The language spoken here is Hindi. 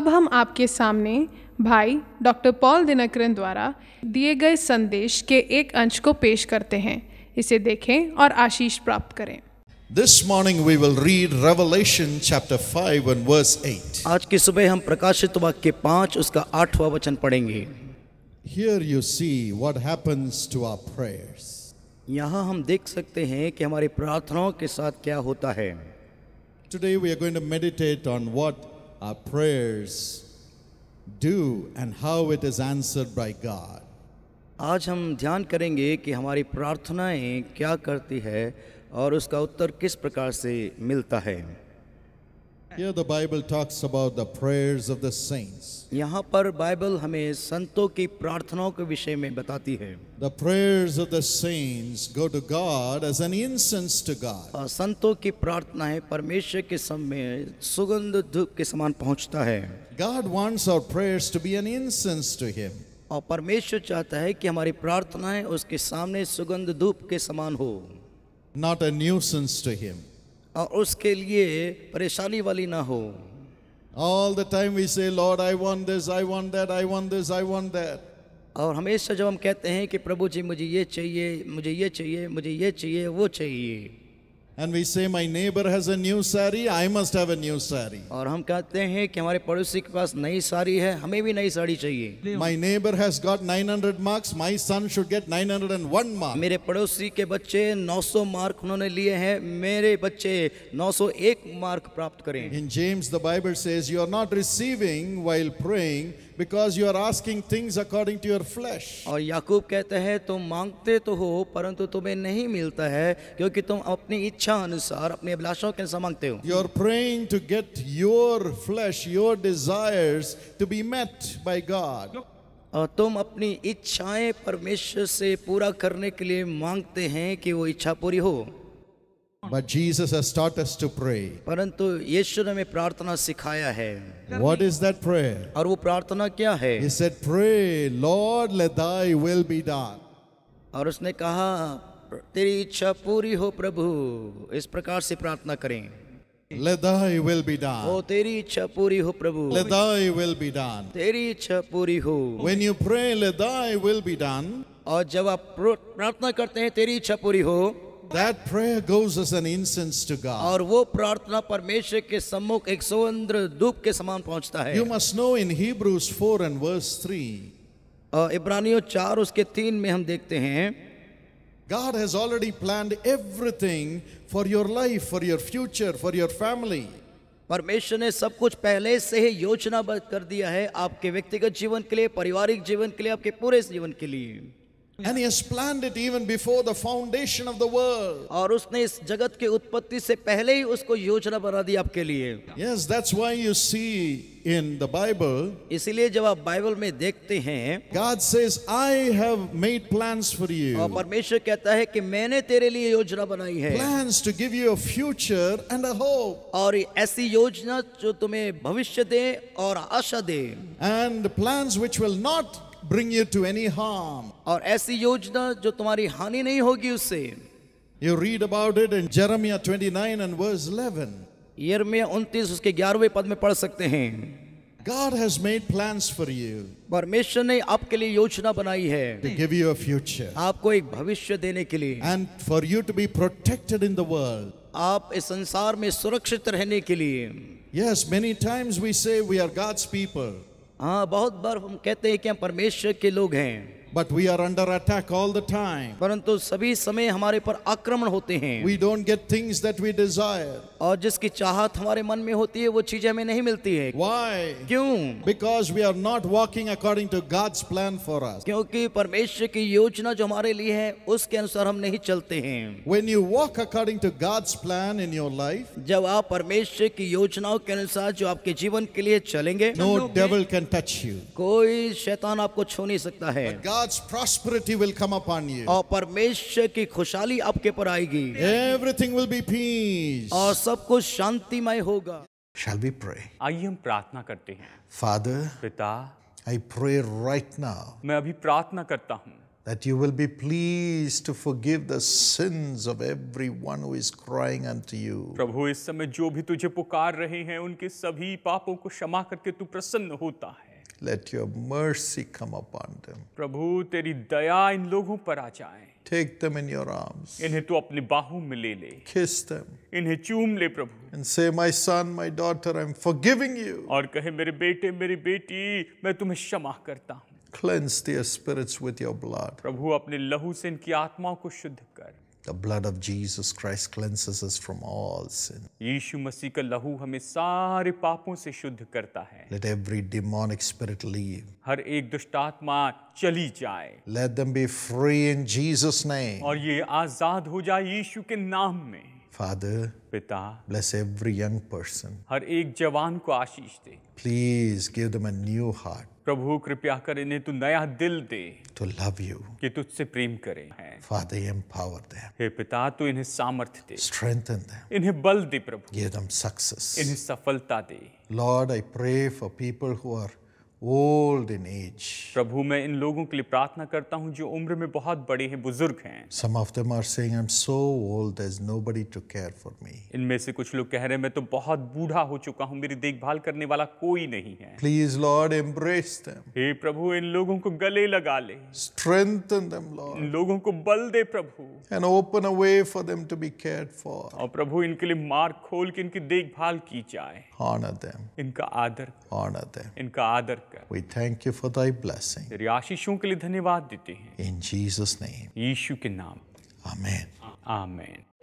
अब हम आपके सामने भाई डॉक्टर पॉल दिनकरन द्वारा दिए गए संदेश के एक अंश को पेश करते हैं इसे देखें और आशीष प्राप्त करें This morning we will read Revelation chapter 5 and verse 8. आज की सुबह हम प्रकाशित वाक्य के 5 उसका 8वां वचन पढ़ेंगे. Here you see what happens to our prayers. यहाँ हम देख सकते हैं कि हमारी प्रार्थनाओं के साथ क्या होता है. Today we are going to meditate on what our prayers do and how it is answered by God. आज हम ध्यान करेंगे कि हमारी प्रार्थनाएं क्या करती है और उसका उत्तर किस प्रकार से मिलता है Here the Bible talks about the prayers of the saints. यहाँ पर बाइबल हमें संतों की प्रार्थनाओं के विषय में बताती है The prayers of the saints go to God as an incense to God. संतों की प्रार्थनाएं परमेश्वर के समय सुगंध धूप के समान पहुंचता है God wants our prayers to be an incense to Him. और परमेश्वर चाहता है कि हमारी प्रार्थनाएं उसके सामने सुगंध धूप के समान हो Not a nuisance to Him. और उसके लिए परेशानी वाली ना हो all the time we say Lord I want this I want that I want this I want that और हमेशा जब हम कहते हैं कि प्रभु जी मुझे ये चाहिए मुझे ये चाहिए मुझे ये चाहिए वो चाहिए And we say, my neighbor has a new sari, I must have a new sari. और हम कहते हैं कि हमारे पड़ोसी के पास नई साड़ी है हमें भी नई साड़ी चाहिए My neighbor has got 900 marks, my son should get 901 marks. मेरे पड़ोसी के बच्चे 900 मार्क उन्होंने लिए हैं मेरे बच्चे 901 मार्क प्राप्त करें In James the Bible says you are not receiving while praying because you are asking things according to your flesh aur yaqub kehta hai tum mangte to ho parantu tumhe nahi milta hai kyunki tum apni ichha anusar अपनी abhilashon ke anusar mangte ho you are praying to get your flesh your desires to be met by god और तुम अपनी इच्छाएं परमेश्वर से पूरा करने के लिए मांगते हैं कि वो इच्छा पूरी हो But Jesus has taught us to pray. परंतु यीशु ने हमें प्रार्थना सिखाया है What is that prayer? और वो प्रार्थना क्या है He said, Pray, Lord, let thy will be done. और उसने कहा तेरी इच्छा पूरी हो प्रभु इस प्रकार से प्रार्थना करें Let thy will be done. ओ तेरी इच्छा पूरी हो प्रभु Let thy will be done. तेरी इच्छा पूरी हो When you pray, let thy will be done. और जब आप प्रार्थना करते हैं तेरी इच्छा पूरी हो That prayer goes as an incense to God. और वो प्रार्थना परमेश्वर के सम्मुख एक सुवंद्र धूप के समान पहुंचता है You must know in Hebrews 4 and verse 3. इब्रानियों 4 उसके 3 में हम देखते हैं God has already planned everything for your life, for your future, for your family. परमेश्वर ने सब कुछ पहले से ही योजनाबद्ध कर दिया है आपके व्यक्तिगत जीवन के लिए पारिवारिक जीवन के लिए आपके पूरे जीवन के लिए And he has planned it even before the foundation of the world. और उसने इस जगत के उत्पत्ति से पहले ही उसको योजना बना दी आपके लिए Yes, that's why you see in the Bible. इसलिए जब आप बाइबल में देखते हैं God says, I have made plans for you. और परमेश्वर कहता है कि मैंने तेरे लिए योजना बनाई है Plans to give you a future and a hope. और ऐसी योजना जो तुम्हें भविष्य दे और आशा दे And plans which will not bring you to any harm. और ऐसी योजना जो तुम्हारी हानि नहीं होगी उससे You read about it in Jeremiah 29 and verse 11. यिर्मयाह 29 उसके 11वें पद में पढ़ सकते हैं God has made plans for you. परमेश्वर ने आपके लिए योजना बनाई है to give you a future. आपको एक भविष्य देने के लिए and for you to be protected in the world. आप इस संसार में सुरक्षित रहने के लिए Yes, many times we say we are God's people. हाँ बहुत बार हम कहते हैं कि हम परमेश्वर के लोग हैं But we are under attack all the time. परंतु सभी समय हमारे पर आक्रमण होते हैं We don't get things that we desire. और जिसकी चाहत हमारे मन में होती है वो चीजें हमें नहीं मिलती है Why? क्यों Because we are not walking according to God's plan for us. क्योंकि परमेश्वर की योजना जो हमारे लिए है उसके अनुसार हम नहीं चलते हैं When you walk according to God's plan in your life, जब आप परमेश्वर की योजनाओं के अनुसार जो आपके जीवन के लिए चलेंगे no devil can touch you. कोई शैतान आपको छू नहीं सकता है God God's prosperity will come upon you. और परमेश्वर की खुशहाली आपके पर आएगी Everything will be peace. और सब कुछ शांतिमय होगा Shall we pray? आइए हम प्रार्थना करते हैं Father, पिता I pray right now. मैं अभी प्रार्थना करता हूँ that you will be pleased to forgive the sins of everyone who is crying unto you. प्रभु इस समय जो भी तुझे पुकार रहे हैं उनके सभी पापों को क्षमा करके तू प्रसन्न होता है let your mercy come upon them. प्रभु तेरी दया इन लोगों पर आ जाए Take them in your arms. इन्हें तू अपनी बाहों में ले ले Kiss them. इन्हें चूम ले प्रभु And say, my son, my daughter, I'm forgiving you. और कहे मेरे बेटे मेरी बेटी मैं तुम्हें क्षमा करता हूँ Cleanse their spirits with your blood. प्रभु अपने लहू से इनकी आत्माओं को शुद्ध कर The blood of Jesus Christ cleanses us from all sin. यीशु मसीह का लहू हमें सारे पापों से शुद्ध करता है. Let every demonic spirit leave. हर एक दुष्ट आत्मा चली जाए. Let them be free in Jesus name. और ये आजाद हो जाए यीशु के नाम में. Father, Pita, bless every young person. हर एक जवान को आशीष दे Please give them a new heart. प्रभु कृपया कर इन्हें तू नया दिल दे To love you. कि तुझसे प्रेम करें Father, empower them. हे पिता तू इन्हें सामर्थ्य दे Strengthen them. इन्हें बल दे प्रभु Give them success. इन्हें सफलता दे Lord, I pray for people who are old in age प्रभु मैं इन लोगों के लिए प्रार्थना करता हूँ जो उम्र में बहुत बड़े हैं बुजुर्ग हैं some of them are saying I am so old there is nobody to care for me इनमें से कुछ लोग कह रहे हैं मैं तो बहुत बूढ़ा हो चुका हूँ मेरी देखभाल करने वाला कोई नहीं है प्लीज लॉर्ड एम्ब्रेस देम हे प्रभु इन लोगों को गले लगा ले स्ट्रेंथन देम लॉर्ड इन लोगों को बल दे प्रभु and open a way for them to be cared for और प्रभु इनके लिए मार्ग खोल के इनकी देखभाल की जाए ऑनर देम इनका आदर ऑनर देम इनका आदर We thank you for thy blessing. In Jesus name. Amen. Amen.